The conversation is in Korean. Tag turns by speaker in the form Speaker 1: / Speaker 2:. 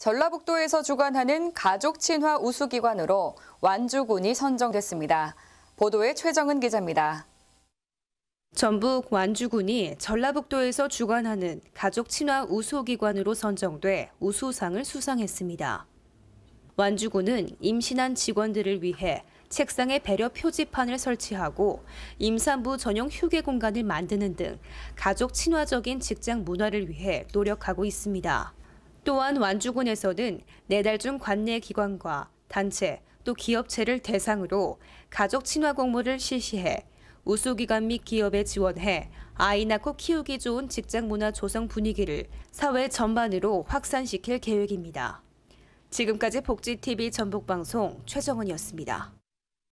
Speaker 1: 전라북도에서 주관하는 가족 친화 우수기관으로 완주군이 선정됐습니다. 보도에 최정은 기자입니다.
Speaker 2: 전북 완주군이 전라북도에서 주관하는 가족 친화 우수기관으로 선정돼 우수상을 수상했습니다. 완주군은 임신한 직원들을 위해 책상에 배려 표지판을 설치하고 임산부 전용 휴게 공간을 만드는 등 가족 친화적인 직장 문화를 위해 노력하고 있습니다. 또한 완주군에서는 내달 중 관내 기관과 단체 또 기업체를 대상으로 가족 친화 공모를 실시해 우수기관 및 기업에 지원해 아이 낳고 키우기 좋은 직장 문화 조성 분위기를 사회 전반으로 확산시킬 계획입니다. 지금까지 복지TV 전북방송 최정은이었습니다.